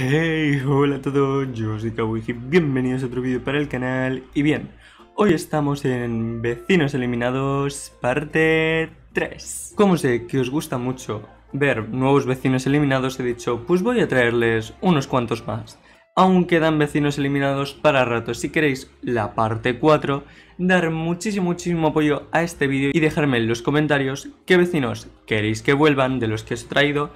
Hey, hola a todos, yo soy Kawiki, bienvenidos a otro vídeo para el canal Y bien, hoy estamos en Vecinos Eliminados parte 3 Como sé que os gusta mucho ver nuevos vecinos eliminados, he dicho pues voy a traerles unos cuantos más Aún quedan vecinos eliminados para rato, si queréis la parte 4 Dar muchísimo muchísimo apoyo a este vídeo y dejarme en los comentarios qué vecinos queréis que vuelvan de los que os he traído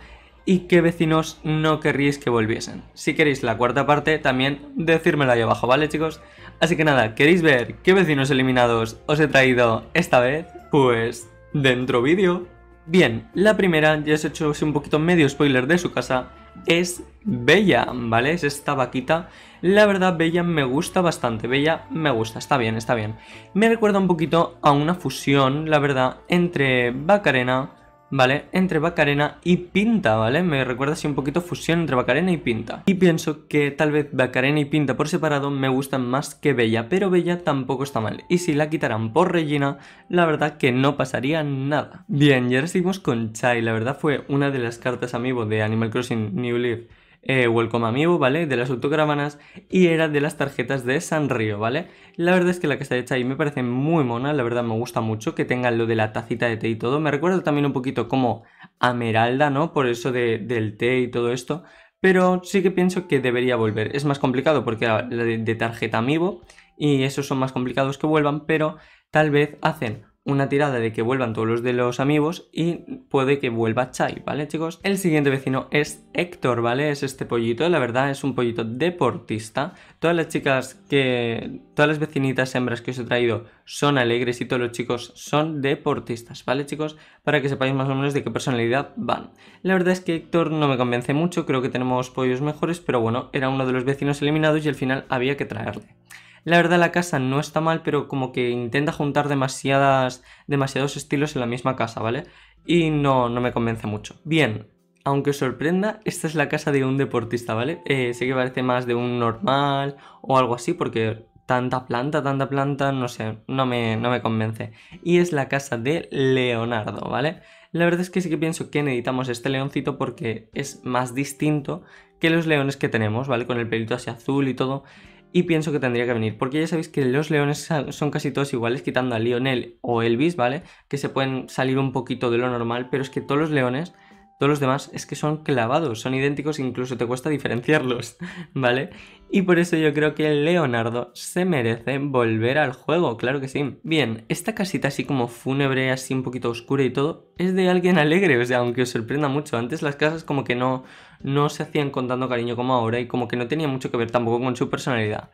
y qué vecinos no querríais que volviesen. Si queréis la cuarta parte, también decírmelo ahí abajo, ¿vale chicos? Así que nada, ¿queréis ver qué vecinos eliminados os he traído esta vez? Pues dentro vídeo. Bien, la primera, ya os he hecho un poquito medio spoiler de su casa, es Bella, ¿vale? Es esta vaquita. La verdad, Bella me gusta bastante. Bella me gusta, está bien, está bien. Me recuerda un poquito a una fusión, la verdad, entre Bacarena ¿vale? Entre Bacarena y Pinta, ¿vale? Me recuerda así un poquito fusión entre Bacarena y Pinta. Y pienso que tal vez Bacarena y Pinta por separado me gustan más que Bella, pero Bella tampoco está mal. Y si la quitaran por Regina, la verdad que no pasaría nada. Bien, y ahora seguimos con Chai. La verdad fue una de las cartas amigo de Animal Crossing New Leaf eh, Welcome Amiibo, ¿vale? De las autocaravanas y era de las tarjetas de San Río, ¿vale? La verdad es que la que está hecha ahí me parece muy mona, la verdad me gusta mucho que tengan lo de la tacita de té y todo. Me recuerda también un poquito como a ¿no? Por eso del té y todo esto. Pero sí que pienso que debería volver. Es más complicado porque la de, de tarjeta Amiibo y esos son más complicados que vuelvan, pero tal vez hacen una tirada de que vuelvan todos los de los amigos y puede que vuelva Chai, ¿vale chicos? El siguiente vecino es Héctor, ¿vale? Es este pollito, la verdad es un pollito deportista. Todas las chicas que... todas las vecinitas hembras que os he traído son alegres y todos los chicos son deportistas, ¿vale chicos? Para que sepáis más o menos de qué personalidad van. La verdad es que Héctor no me convence mucho, creo que tenemos pollos mejores, pero bueno, era uno de los vecinos eliminados y al final había que traerle. La verdad la casa no está mal, pero como que intenta juntar demasiadas, demasiados estilos en la misma casa, ¿vale? Y no, no me convence mucho. Bien, aunque os sorprenda, esta es la casa de un deportista, ¿vale? Eh, sé que parece más de un normal o algo así, porque tanta planta, tanta planta, no sé, no me, no me convence. Y es la casa de Leonardo, ¿vale? La verdad es que sí que pienso que necesitamos este leoncito porque es más distinto que los leones que tenemos, ¿vale? Con el pelito así azul y todo y pienso que tendría que venir, porque ya sabéis que los leones son casi todos iguales, quitando a Lionel o Elvis, ¿vale? Que se pueden salir un poquito de lo normal, pero es que todos los leones todos los demás es que son clavados, son idénticos, incluso te cuesta diferenciarlos, ¿vale? Y por eso yo creo que Leonardo se merece volver al juego, claro que sí. Bien, esta casita así como fúnebre, así un poquito oscura y todo, es de alguien alegre, o sea, aunque os sorprenda mucho. Antes las casas como que no, no se hacían con tanto cariño como ahora y como que no tenía mucho que ver tampoco con su personalidad.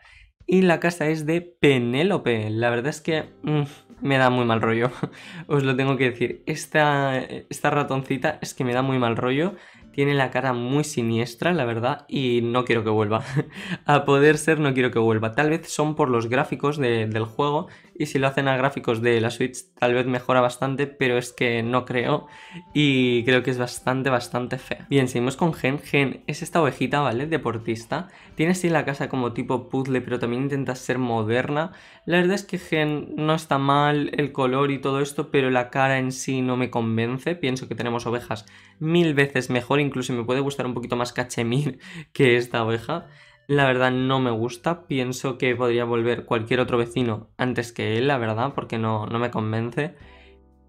Y la casa es de Penélope, la verdad es que... Mm, me da muy mal rollo. Os lo tengo que decir. Esta, esta ratoncita es que me da muy mal rollo. Tiene la cara muy siniestra, la verdad, y no quiero que vuelva. a poder ser, no quiero que vuelva. Tal vez son por los gráficos del juego, y si lo hacen a gráficos de la Switch, tal vez mejora bastante, pero es que no creo, y creo que es bastante, bastante fea. Bien, seguimos con Gen. Gen es esta ovejita, ¿vale? Deportista. Tiene así la casa como tipo puzzle, pero también intenta ser moderna. La verdad es que Gen no está mal, el color y todo esto, pero la cara en sí no me convence. Pienso que tenemos ovejas mil veces mejor incluso me puede gustar un poquito más cachemir que esta oveja. La verdad no me gusta, pienso que podría volver cualquier otro vecino antes que él, la verdad, porque no, no me convence.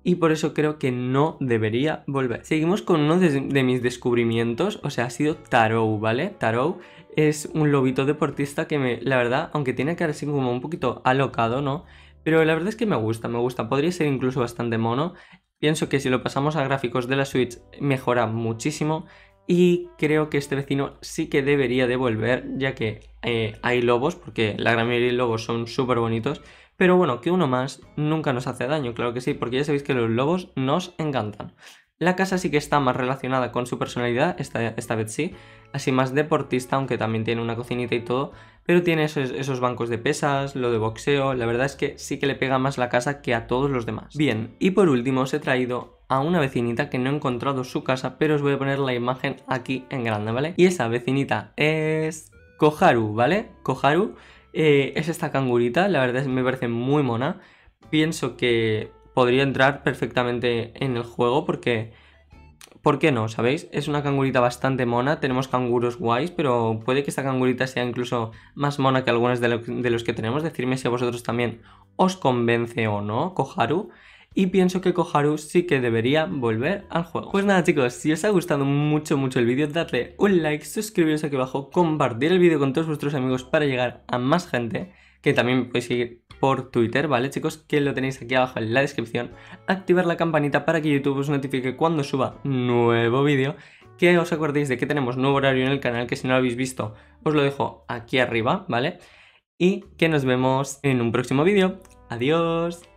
Y por eso creo que no debería volver. Seguimos con uno de, mis descubrimientos, o sea, ha sido Tarou, ¿vale? Tarou es un lobito deportista que me, la verdad, aunque tiene que así como un poquito alocado, ¿no? Pero la verdad es que me gusta, me gusta. Podría ser incluso bastante mono. Pienso que si lo pasamos a gráficos de la Switch mejora muchísimo y creo que este vecino sí que debería devolver ya que eh, hay lobos, porque la gran mayoría de lobos son súper bonitos, pero bueno, que uno más nunca nos hace daño, claro que sí, porque ya sabéis que los lobos nos encantan. La casa sí que está más relacionada con su personalidad, esta, esta vez sí, así más deportista, aunque también tiene una cocinita y todo, pero tiene esos, bancos de pesas, lo de boxeo, la verdad es que sí que le pega más la casa que a todos los demás. Bien, y por último os he traído a una vecinita que no he encontrado su casa, pero os voy a poner la imagen aquí en grande, ¿vale? Y esa vecinita es... Koharu, ¿vale? Koharu eh, es esta cangurita, la verdad es que me parece muy mona. Pienso que podría entrar perfectamente en el juego porque ¿Por qué no? ¿Sabéis? Es una cangurita bastante mona, tenemos canguros guays, pero puede que esta cangurita sea incluso más mona que algunos de, los que tenemos. Decidme si a vosotros también os convence o no, Koharu y pienso que Koharu sí que debería volver al juego. Pues nada chicos, si os ha gustado mucho mucho el vídeo, dadle un like, suscribiros aquí abajo, compartir el vídeo con todos vuestros amigos para llegar a más gente, que también podéis seguir por Twitter, ¿vale chicos? Que lo tenéis aquí abajo en la descripción. Activar la campanita para que YouTube os notifique cuando suba nuevo vídeo. Que os acordéis de que tenemos nuevo horario en el canal, que si no lo habéis visto, os lo dejo aquí arriba, ¿vale? Y que nos vemos en un próximo vídeo. Adiós.